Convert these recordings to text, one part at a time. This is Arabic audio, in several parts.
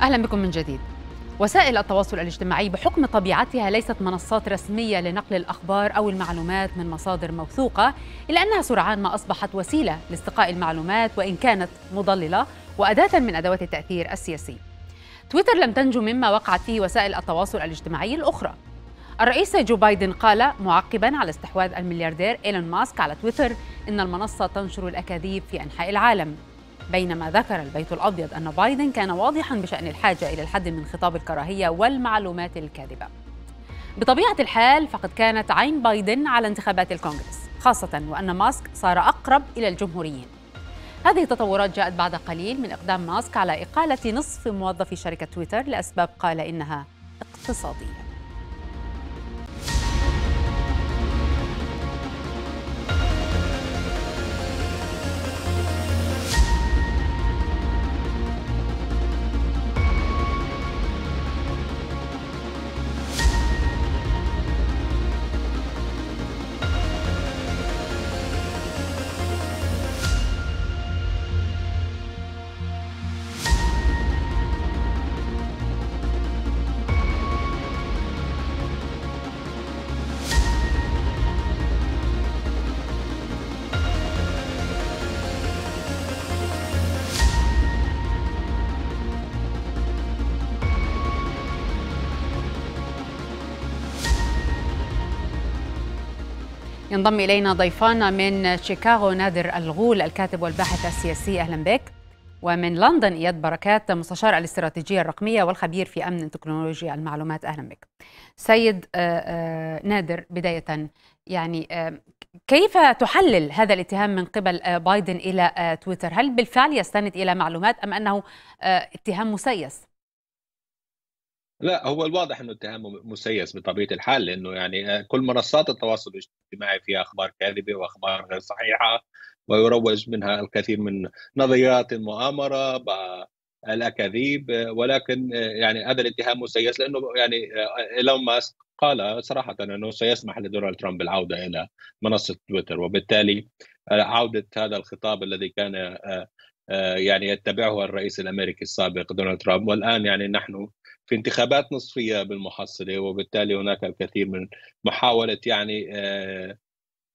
أهلا بكم من جديد وسائل التواصل الاجتماعي بحكم طبيعتها ليست منصات رسميه لنقل الاخبار او المعلومات من مصادر موثوقه الا انها سرعان ما اصبحت وسيله لاستقاء المعلومات وان كانت مضلله واداه من ادوات التاثير السياسي. تويتر لم تنجو مما وقعت فيه وسائل التواصل الاجتماعي الاخرى. الرئيس جو بايدن قال معقبا على استحواذ الملياردير ايلون ماسك على تويتر ان المنصه تنشر الاكاذيب في انحاء العالم. بينما ذكر البيت الأبيض أن بايدن كان واضحا بشأن الحاجة إلى الحد من خطاب الكراهية والمعلومات الكاذبة بطبيعة الحال فقد كانت عين بايدن على انتخابات الكونغرس خاصة وأن ماسك صار أقرب إلى الجمهوريين هذه التطورات جاءت بعد قليل من إقدام ماسك على إقالة نصف موظفي شركة تويتر لأسباب قال إنها اقتصادية ينضم إلينا ضيفانا من شيكاغو نادر الغول الكاتب والباحث السياسي أهلا بك ومن لندن إياد بركات مستشار الاستراتيجية الرقمية والخبير في أمن تكنولوجيا المعلومات أهلا بك سيد آه، آه، نادر بداية يعني آه، كيف تحلل هذا الاتهام من قبل بايدن إلى تويتر هل بالفعل يستند إلى معلومات أم أنه اتهام مسيس؟ لا هو الواضح انه اتهامه مسيس بطبيعه الحال لانه يعني آه، كل منصات التواصل الاجتماعي فيها اخبار كاذبه واخبار غير صحيحه ويروج منها الكثير من نظريات المؤامره الاكاذيب آه، ولكن آه، يعني هذا الاتهام مسيس لانه يعني ايلون ماسك قال صراحه انه سيسمح لدونالد ترامب بالعوده الى منصه تويتر وبالتالي عوده هذا الخطاب الذي كان يعني يتبعه الرئيس الامريكي السابق دونالد ترامب والان يعني نحن في انتخابات نصفيه بالمحصله وبالتالي هناك الكثير من محاوله يعني آه،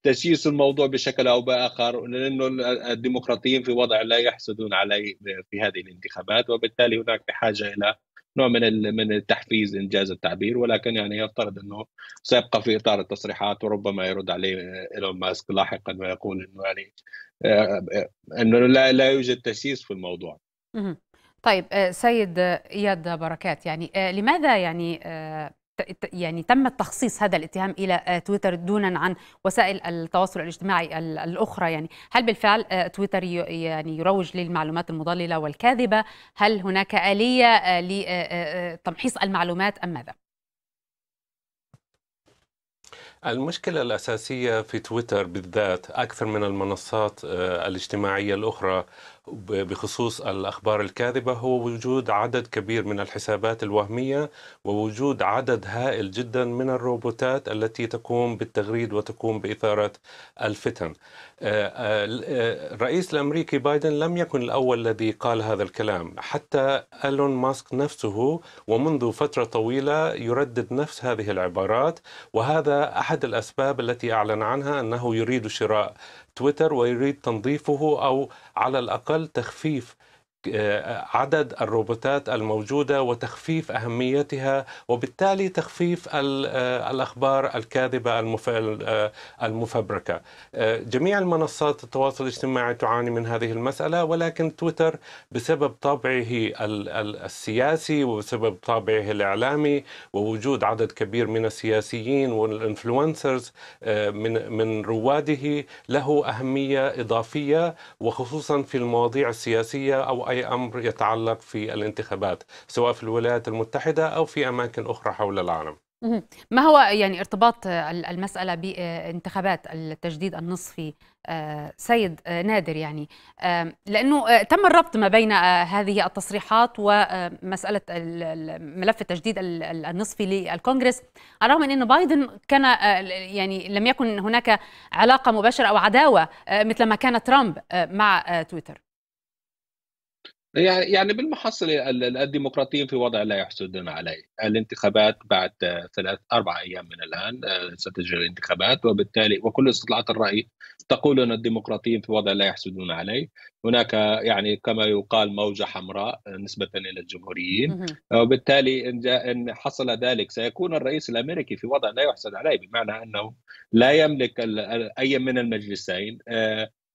تسييس الموضوع بشكل او باخر لانه الديمقراطيين في وضع لا يحسدون عليه في هذه الانتخابات وبالتالي هناك بحاجه الى نوع من من التحفيز انجاز التعبير ولكن يعني يفترض انه سيبقى في اطار التصريحات وربما يرد عليه ايلون ماسك لاحقا ويقول انه يعني آه، آه، انه لا لا يوجد تسييس في الموضوع. طيب آه، سيد اياد بركات يعني آه، لماذا يعني آه، يعني تم تخصيص هذا الاتهام الى تويتر دونا عن وسائل التواصل الاجتماعي الاخرى يعني هل بالفعل تويتر يعني يروج للمعلومات المضلله والكاذبه هل هناك اليه لتمحيص المعلومات ام ماذا المشكلة الأساسية في تويتر بالذات أكثر من المنصات الاجتماعية الأخرى بخصوص الأخبار الكاذبة هو وجود عدد كبير من الحسابات الوهمية ووجود عدد هائل جدا من الروبوتات التي تقوم بالتغريد وتقوم بإثارة الفتن آه، آه، آه، الرئيس الأمريكي بايدن لم يكن الأول الذي قال هذا الكلام حتى ألون ماسك نفسه ومنذ فترة طويلة يردد نفس هذه العبارات وهذا أحد الأسباب التي أعلن عنها أنه يريد شراء تويتر ويريد تنظيفه او على الاقل تخفيف آه، عدد الروبوتات الموجودة وتخفيف أهميتها وبالتالي تخفيف آه، الأخبار الكاذبة آه، المفبركة جميع المنصات التواصل الاجتماعي تعاني من هذه المسألة ولكن تويتر بسبب طابعه السياسي وبسبب طابعه الإعلامي ووجود عدد كبير من السياسيين والإنفلونسرز من من رواده له أهمية إضافية وخصوصا في المواضيع السياسية أو أي أي أمر يتعلق في الانتخابات سواء في الولايات المتحدة أو في أماكن أخرى حول العالم ما هو يعني ارتباط آه، المسألة بانتخابات آه، التجديد النصفي آه، سيد نادر يعني لأنه تم الربط ما بين هذه التصريحات ومسألة ملف التجديد النصفي للكونغرس على الرغم من أن بايدن كان يعني لم يكن هناك علاقة مباشرة أو عداوة مثل ما كان ترامب مع تويتر يعني يعني بالمحصلة الديمقراطيين في وضع لا يحسدون عليه الانتخابات بعد ثلاث أربع أيام من الآن آه، ستجري الانتخابات وبالتالي وكل استطلاعات الرأي تقول أن الديمقراطيين في وضع لا يحسدون عليه هناك يعني كما يقال موجة حمراء آه، نسبة إلى الجمهوريين آه، وبالتالي إن, إن حصل ذلك سيكون الرئيس الأمريكي في وضع لا يحسد عليه بمعنى أنه لا يملك أي من المجلسين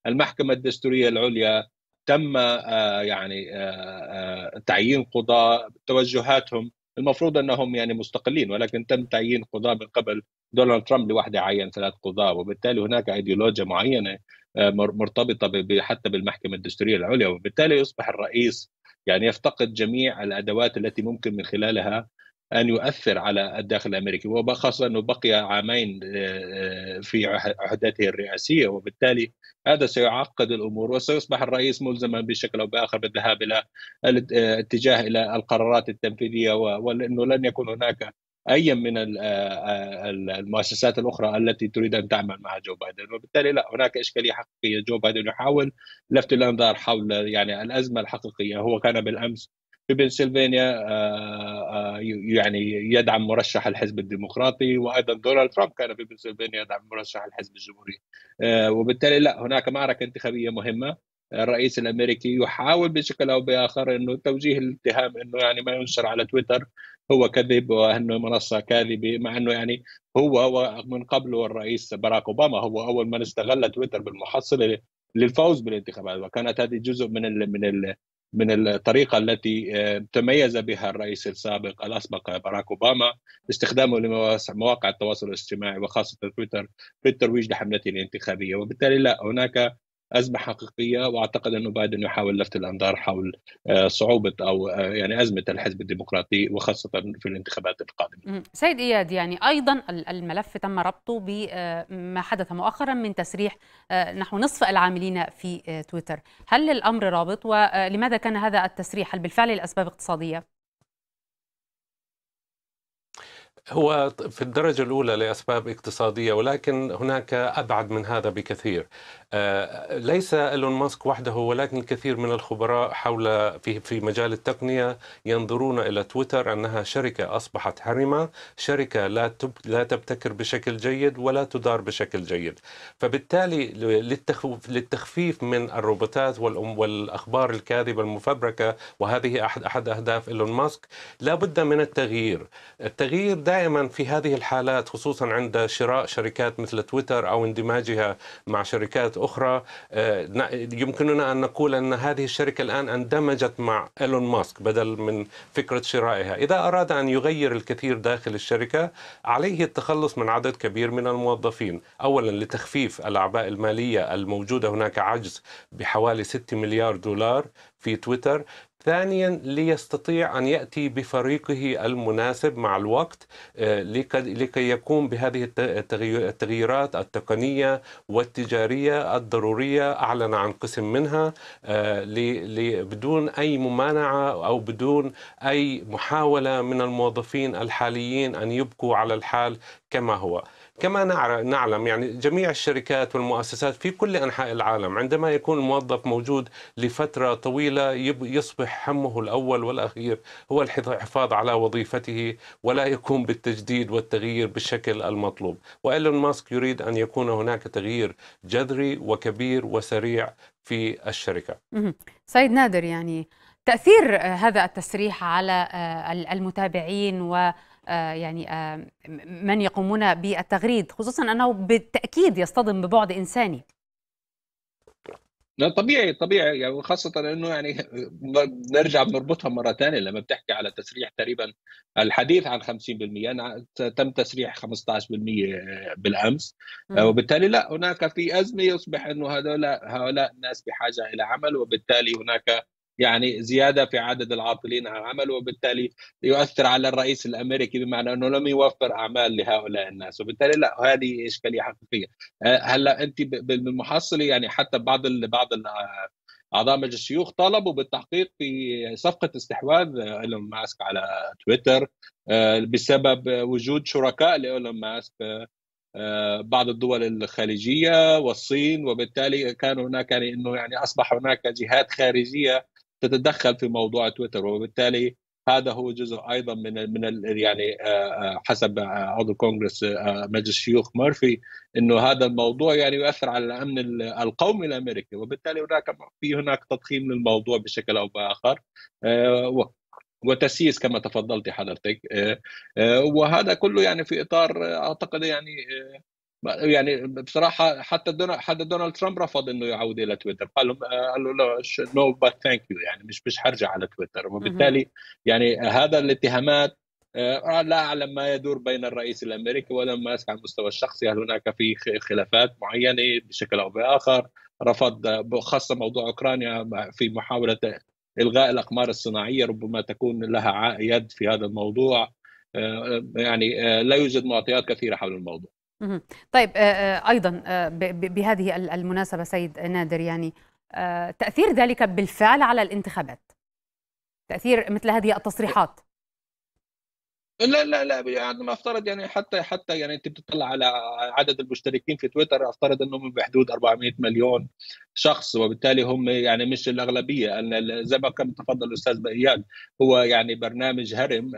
المحكمة الدستورية العليا تم آه، يعني آه، آه، تعيين قضاة توجهاتهم المفروض انهم يعني مستقلين ولكن تم تعيين قضاة من قبل دونالد ترامب لوحده عين ثلاث قضاة وبالتالي هناك ايديولوجيا معينة مرتبطة حتى بالمحكمة الدستورية العليا وبالتالي يصبح الرئيس يعني يفتقد جميع الادوات التي ممكن من خلالها ان يؤثر على الداخل الامريكي وخاصه انه بقي عامين آه، في عهدته الرئاسيه وبالتالي هذا سيعقد الامور وسيصبح الرئيس ملزما بشكل او باخر بالذهاب الى الاتجاه آه، الى القرارات التنفيذيه ولانه لن يكون هناك اي من آه، المؤسسات الاخرى التي تريد ان تعمل مع جو بايدن وبالتالي لا هناك اشكاليه حقيقيه جو بايدن يحاول لفت الانظار حول يعني الازمه الحقيقيه هو كان بالامس في بنسلفانيا آه، آه، يعني يدعم مرشح الحزب الديمقراطي وايضا دونالد ترامب كان في بنسلفانيا يدعم مرشح الحزب الجمهوري آه، وبالتالي لا هناك معركه انتخابيه مهمه الرئيس الامريكي يحاول بشكل او باخر انه توجيه الاتهام انه يعني ما ينشر على تويتر هو كذب وانه منصه كاذبه مع انه يعني هو ومن قبله الرئيس باراك اوباما هو اول من استغل تويتر بالمحصله للفوز بالانتخابات وكانت هذه جزء من الـ من ال من الطريقه التي آه، تميز بها الرئيس السابق الاسبق باراك اوباما باستخدامه لمواقع التواصل الاجتماعي وخاصه تويتر في الترويج لحملته الانتخابيه وبالتالي لا هناك ازمه حقيقيه واعتقد انه بايدن يحاول لفت الانظار حول آه، صعوبه او آه، يعني ازمه الحزب الديمقراطي وخاصه في الانتخابات القادمه. سيد اياد يعني ايضا الملف تم ربطه بما آه، حدث مؤخرا من تسريح نحو نصف العاملين في تويتر، هل الامر رابط ولماذا كان هذا التسريح؟ هل بالفعل لاسباب اقتصاديه؟ هو في الدرجة الأولى لأسباب اقتصادية ولكن هناك أبعد من هذا بكثير آه، ليس إيلون ماسك وحده ولكن الكثير من الخبراء حول في في مجال التقنية ينظرون إلى تويتر أنها شركة أصبحت حرمة شركة لا لا تبتكر بشكل جيد ولا تدار بشكل جيد فبالتالي للتخفيف من الروبوتات والأخبار الكاذبة المفبركة وهذه أحد أحد أهداف إيلون ماسك لا بد من التغيير التغيير ده دائما في هذه الحالات خصوصا عند شراء شركات مثل تويتر او اندماجها مع شركات اخرى آه، يمكننا ان نقول ان هذه الشركه الان اندمجت مع ايلون ماسك بدل من فكره شرائها، اذا اراد ان يغير الكثير داخل الشركه عليه التخلص من عدد كبير من الموظفين، اولا لتخفيف الاعباء الماليه الموجوده هناك عجز بحوالي 6 مليار دولار في تويتر ثانيا ليستطيع أن يأتي بفريقه المناسب مع الوقت آه، لكي يقوم بهذه التغييرات التقنية والتجارية الضرورية أعلن عن قسم منها آه، بدون أي ممانعة أو بدون أي محاولة من الموظفين الحاليين أن يبقوا على الحال كما هو كما نعلم يعني جميع الشركات والمؤسسات في كل أنحاء العالم عندما يكون الموظف موجود لفترة طويلة يصبح همه الأول والأخير هو الحفاظ على وظيفته ولا يقوم بالتجديد والتغيير بالشكل المطلوب وإيلون ماسك يريد أن يكون هناك تغيير جذري وكبير وسريع في الشركة سيد نادر يعني تأثير هذا التسريح على آه، المتابعين و آه، يعني آه، من يقومون بالتغريد خصوصا انه بالتاكيد يصطدم ببعد انساني لا طبيعي طبيعي يعني وخاصة انه يعني نرجع بنربطها مرة ثانية لما بتحكي على تسريح تقريبا الحديث عن 50% تم تسريح 15% بالامس آه، وبالتالي لا هناك في ازمة يصبح انه هؤلاء هؤلاء الناس بحاجة الى عمل وبالتالي هناك يعني زياده في عدد العاطلين عن العمل وبالتالي يؤثر على الرئيس الامريكي بمعنى انه لم يوفر اعمال لهؤلاء الناس وبالتالي لا هذه اشكاليه حقيقيه آه، هلا انت بالمحصله يعني حتى بعض بعض آه، اعضاء مجلس الشيوخ طالبوا بالتحقيق في صفقه استحواذ ايلون ماسك على تويتر آه، بسبب وجود شركاء لايلون ماسك بعض الدول الخليجيه والصين وبالتالي كان هناك يعني انه يعني اصبح هناك جهات خارجيه تتدخل في موضوع تويتر وبالتالي هذا هو جزء ايضا من من يعني آه، آه، حسب آه، عضو الكونغرس مجلس الشيوخ مورفي انه هذا الموضوع يعني يؤثر على الامن القومي الامريكي وبالتالي هناك في هناك تضخيم للموضوع بشكل او باخر وتسييس كما تفضلت حضرتك وهذا كله يعني في اطار اعتقد يعني يعني بصراحه حتى حتى دونالد ترامب رفض انه يعود الى تويتر قال لهم آه، قال له لا نو بات ثانك يو يعني مش مش حرجع على تويتر وبالتالي يعني هذا الاتهامات آه، آه، لا اعلم ما يدور بين الرئيس الامريكي ولا ما على المستوى الشخصي هل هناك في خلافات معينه بشكل او باخر رفض خاصه موضوع اوكرانيا في محاوله الغاء الاقمار الصناعيه ربما تكون لها يد في هذا الموضوع يعني لا يوجد معطيات كثيره حول الموضوع طيب آه، آه، ايضا آه، بهذه المناسبه سيد نادر يعني تاثير ذلك بالفعل على الانتخابات تاثير مثل هذه التصريحات لا لا لا يعني افترض يعني حتى حتى يعني انت بتطلع على عدد المشتركين في تويتر افترض انهم بحدود 400 مليون شخص وبالتالي هم يعني مش الاغلبيه زي ما كان تفضل الاستاذ بهيان هو يعني برنامج هرم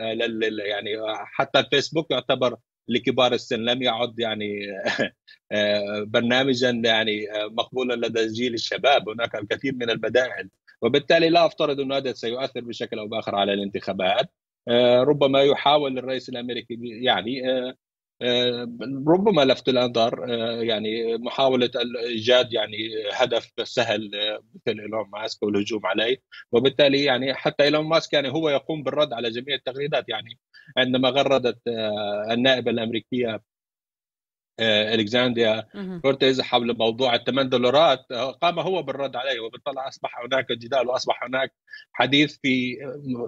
يعني حتى الفيسبوك يعتبر لكبار السن لم يعد يعني آه، برنامجا يعني آه، مقبولا لدى جيل الشباب هناك الكثير من البدائل وبالتالي لا افترض ان هذا سيؤثر بشكل او باخر على الانتخابات آه، ربما يحاول الرئيس الامريكي يعني آه، ربما لفت الانظار آه، يعني محاوله ايجاد يعني هدف سهل آه، مثل ايلون ماسك والهجوم عليه وبالتالي يعني حتى ايلون ماسك يعني هو يقوم بالرد على جميع التغريدات يعني عندما غردت النائبه الامريكيه آه، الكساندريا كورتيز حول موضوع الثمان دولارات آه، قام هو بالرد عليه وبالطلع اصبح هناك جدال واصبح هناك حديث في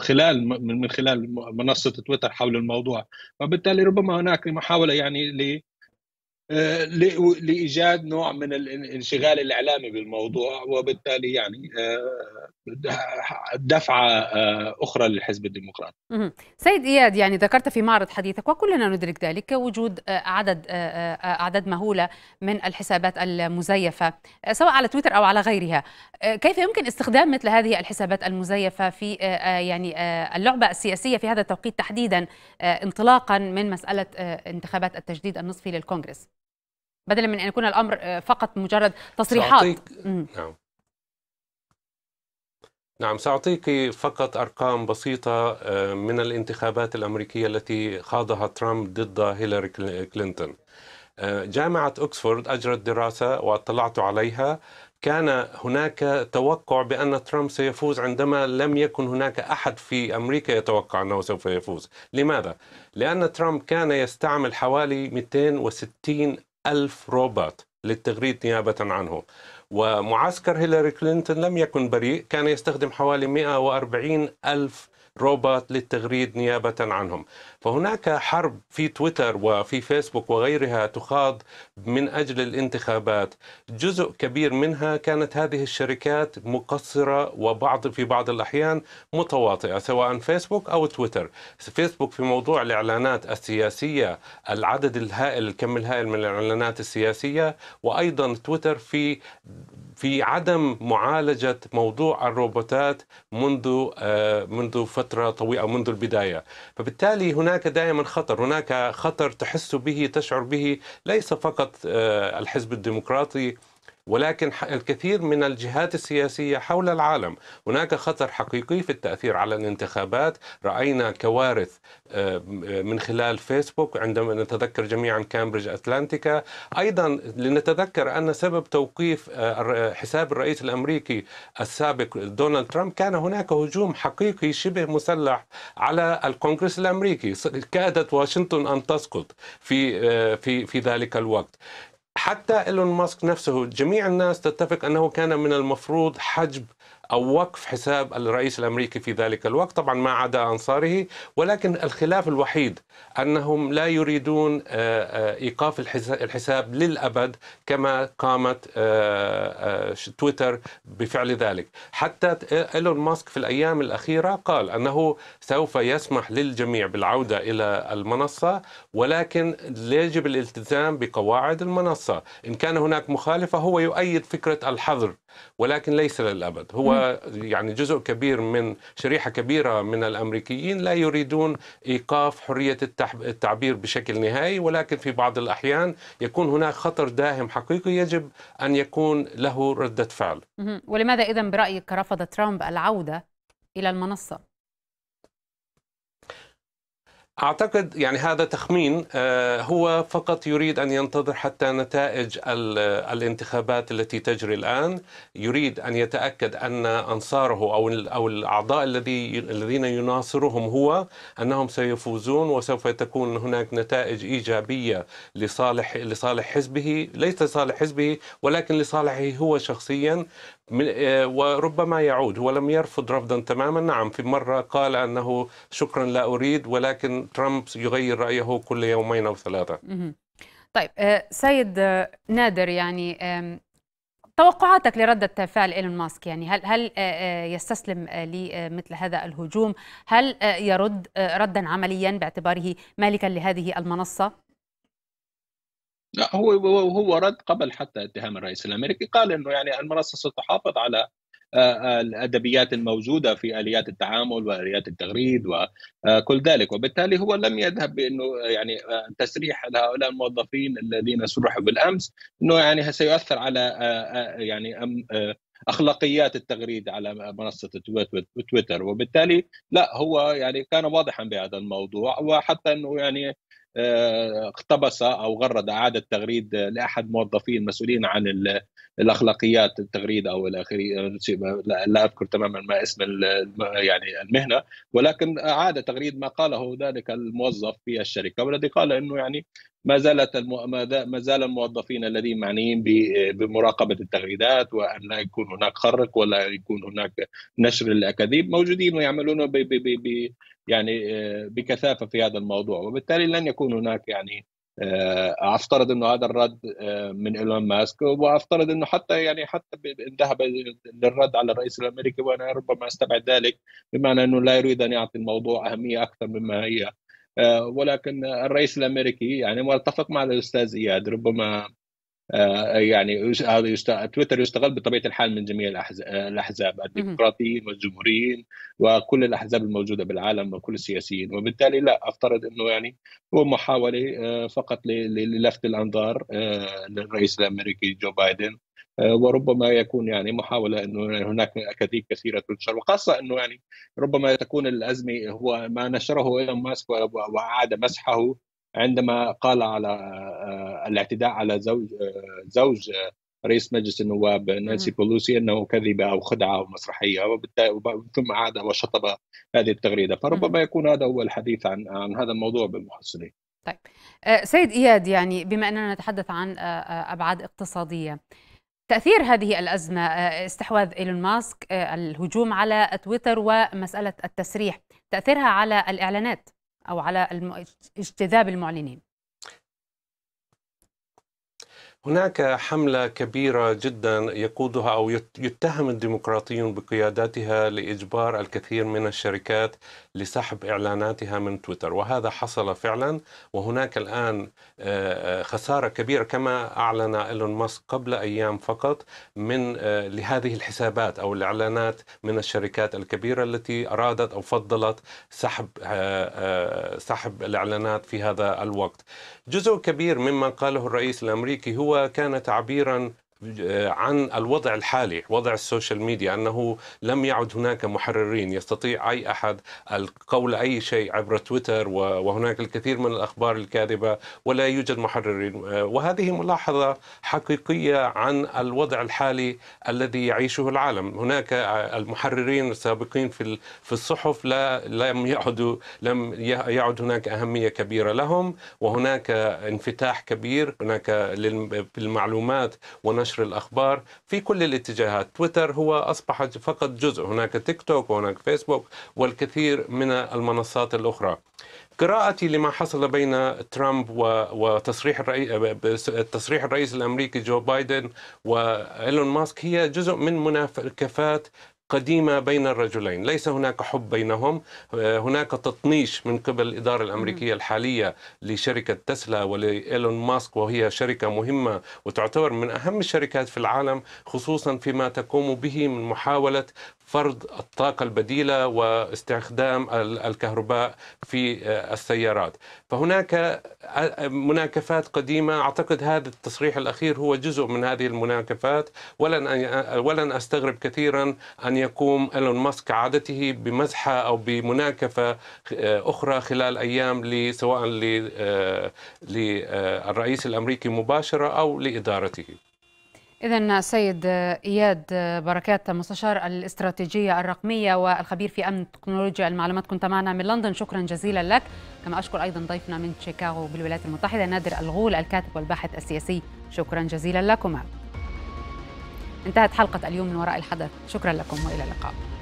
خلال من خلال منصه تويتر حول الموضوع وبالتالي ربما هناك محاوله يعني آه، لايجاد نوع من الانشغال الاعلامي بالموضوع وبالتالي يعني آه، دفعه آه، اخرى للحزب الديمقراطي. سيد اياد يعني ذكرت في معرض حديثك وكلنا ندرك ذلك وجود عدد اعداد مهوله من الحسابات المزيفه سواء على تويتر او على غيرها. كيف يمكن استخدام مثل هذه الحسابات المزيفه في يعني اللعبه السياسيه في هذا التوقيت تحديدا انطلاقا من مساله انتخابات التجديد النصفي للكونغرس؟ بدلا من ان يكون الامر آه، فقط مجرد تصريحات سأعطيك... نعم نعم سأعطيك فقط أرقام بسيطة آه، من الانتخابات الأمريكية التي خاضها ترامب ضد هيلاري كلينتون آه، جامعة أكسفورد أجرت دراسة واطلعت عليها كان هناك توقع بأن ترامب سيفوز عندما لم يكن هناك أحد في أمريكا يتوقع أنه سوف يفوز لماذا؟ لأن ترامب كان يستعمل حوالي 260 ألف روبوت للتغريد نيابة عنه ومعسكر هيلاري كلينتون لم يكن بريء كان يستخدم حوالي 140 ألف روبوت للتغريد نيابة عنهم فهناك حرب في تويتر وفي فيسبوك وغيرها تخاض من أجل الانتخابات جزء كبير منها كانت هذه الشركات مقصرة وبعض في بعض الأحيان متواطئة سواء فيسبوك أو تويتر فيسبوك في موضوع الإعلانات السياسية العدد الهائل الكم الهائل من الإعلانات السياسية وأيضا تويتر في في عدم معالجة موضوع الروبوتات منذ آه، منذ فترة طويلة منذ البداية فبالتالي هناك دائما خطر هناك خطر تحس به تشعر به ليس فقط آه، الحزب الديمقراطي ولكن الكثير من الجهات السياسية حول العالم هناك خطر حقيقي في التأثير على الانتخابات رأينا كوارث آه، من خلال فيسبوك عندما نتذكر جميعا كامبريدج أتلانتيكا أيضا لنتذكر أن سبب توقيف آه، حساب الرئيس الأمريكي السابق دونالد ترامب كان هناك هجوم حقيقي شبه مسلح على الكونغرس الأمريكي كادت واشنطن أن تسقط في آه، في في ذلك الوقت حتى ايلون ماسك نفسه جميع الناس تتفق انه كان من المفروض حجب أو وقف حساب الرئيس الأمريكي في ذلك الوقت طبعا ما عدا أنصاره ولكن الخلاف الوحيد أنهم لا يريدون آه، آه، إيقاف الحساب للأبد كما قامت آه، تويتر بفعل ذلك حتى إيلون ماسك في الأيام الأخيرة قال أنه سوف يسمح للجميع بالعودة إلى المنصة ولكن يجب الالتزام بقواعد المنصة إن كان هناك مخالفة هو يؤيد فكرة الحظر ولكن ليس للأبد هو يعني جزء كبير من شريحة كبيرة من الأمريكيين لا يريدون إيقاف حرية التعبير بشكل نهائي ولكن في بعض الأحيان يكون هناك خطر داهم حقيقي يجب أن يكون له ردة فعل ولماذا إذا برأيك رفض ترامب العودة إلى المنصة؟ اعتقد يعني هذا تخمين آه، هو فقط يريد ان ينتظر حتى نتائج الانتخابات التي تجري الان يريد ان يتاكد ان انصاره او او الاعضاء الذي الذين يناصرهم هو انهم سيفوزون وسوف تكون هناك نتائج ايجابيه لصالح لصالح حزبه ليس لصالح حزبه ولكن لصالحه هو شخصيا آه، وربما يعود هو لم يرفض رفضا تماما نعم في مرة قال أنه شكرا لا أريد ولكن ترامب يغير رأيه كل يومين أو ثلاثة طيب آه، سيد آه، نادر يعني توقعاتك لردة فعل إيلون ماسك يعني هل هل يستسلم لمثل هذا الهجوم؟ هل يرد ردا عمليا باعتباره مالكا لهذه المنصة؟ لا هو هو رد قبل حتى اتهام الرئيس الامريكي قال انه يعني المنصه ستحافظ على آه، آه، الادبيات الموجوده في اليات التعامل واليات التغريد وكل آه، ذلك وبالتالي هو لم يذهب بانه يعني تسريح لهؤلاء الموظفين الذين سرحوا بالامس انه يعني سيؤثر على يعني اخلاقيات التغريد على منصه تويتر وبالتالي لا هو يعني كان واضحا بهذا الموضوع وحتى انه يعني اقتبس او غرد اعاد التغريد لاحد موظفين المسؤولين عن الاخلاقيات التغريد او الى اخره لا اذكر تماما ما اسم يعني المهنه ولكن اعاد تغريد ما قاله ذلك الموظف في الشركه والذي قال انه يعني ما زالت ما زال الموظفين الذين معنيين بمراقبه التغريدات وان لا يكون هناك خرق ولا يكون هناك نشر للاكاذيب موجودين ويعملون ب... ب... ب... يعني آه، بكثافه في هذا الموضوع وبالتالي لن يكون هناك يعني آه، افترض انه هذا الرد آه، من ايلون ماسك وافترض انه حتى يعني حتى ذهب للرد على الرئيس الامريكي وانا ربما استبعد ذلك بمعنى انه لا يريد ان يعطي الموضوع اهميه اكثر مما هي ولكن الرئيس الامريكي يعني واتفق مع الاستاذ اياد ربما آه، يعني هذا يستغل تويتر يستغل بطبيعه الحال من جميع آه، الاحزاب الديمقراطيين والجمهوريين وكل الاحزاب الموجوده بالعالم وكل السياسيين وبالتالي لا افترض انه يعني هو محاوله آه، فقط للفت الانظار للرئيس الامريكي جو بايدن وربما يكون يعني محاوله انه هناك اكاذيب كثيره تنشر وخاصه انه يعني ربما تكون الازمه هو ما نشره ايلون ماسك واعاد مسحه عندما قال على آه، الاعتداء على زوج آه، زوج آه، رئيس مجلس النواب نانسي بولوسي انه كذبه او خدعه او مسرحيه ثم عاد وشطب هذه التغريده فربما يكون هذا هو الحديث عن عن هذا الموضوع بالمحصلين. طيب سيد اياد يعني بما اننا نتحدث عن ابعاد اقتصاديه تأثير هذه الأزمة استحواذ إيلون ماسك الهجوم على تويتر ومسألة التسريح تأثيرها على الإعلانات أو على اجتذاب المعلنين هناك حملة كبيرة جدا يقودها أو يتهم الديمقراطيون بقيادتها لإجبار الكثير من الشركات لسحب إعلاناتها من تويتر وهذا حصل فعلا وهناك الآن آه، آه، خسارة كبيرة كما أعلن إيلون ماسك قبل أيام فقط من آه، لهذه الحسابات أو الإعلانات من الشركات الكبيرة التي أرادت أو فضلت سحب سحب الإعلانات في هذا الوقت جزء كبير مما قاله الرئيس الأمريكي هو وكان كان تعبيرا آه، عن الوضع الحالي وضع السوشيال ميديا أنه لم يعد هناك محررين يستطيع أي أحد القول أي شيء عبر تويتر وهناك الكثير من الأخبار الكاذبة ولا يوجد محررين آه، وهذه ملاحظة حقيقية عن الوضع الحالي الذي يعيشه العالم هناك المحررين السابقين في الصحف لا لم يعدوا لم يعد هناك أهمية كبيرة لهم وهناك انفتاح كبير هناك للمعلومات ونشر نشر الأخبار في كل الاتجاهات تويتر هو أصبح فقط جزء هناك تيك توك وهناك فيسبوك والكثير من المنصات الأخرى قراءتي لما حصل بين ترامب وتصريح الرئيس تصريح الرئيس الامريكي جو بايدن وايلون ماسك هي جزء من منافكفات قديمة بين الرجلين ليس هناك حب بينهم آه، هناك تطنيش من قبل الإدارة الأمريكية الحالية لشركة تسلا ولإيلون ماسك وهي شركة مهمة وتعتبر من أهم الشركات في العالم خصوصا فيما تقوم به من محاولة فرض الطاقة البديلة واستخدام الكهرباء في آه، السيارات فهناك آه، مناكفات قديمة أعتقد هذا التصريح الأخير هو جزء من هذه المناكفات ولن, ولن أستغرب كثيرا أن أن يقوم إيلون ماسك كعادته بمزحة أو بمناكفة أخرى خلال أيام سواء للرئيس آه، آه، الأمريكي مباشرة أو لإدارته إذا سيد إياد بركات مستشار الاستراتيجية الرقمية والخبير في أمن تكنولوجيا المعلومات كنت معنا من لندن شكرا جزيلا لك كما أشكر أيضا ضيفنا من شيكاغو بالولايات المتحدة نادر الغول الكاتب والباحث السياسي شكرا جزيلا لكما انتهت حلقة اليوم من وراء الحدث شكرا لكم وإلى اللقاء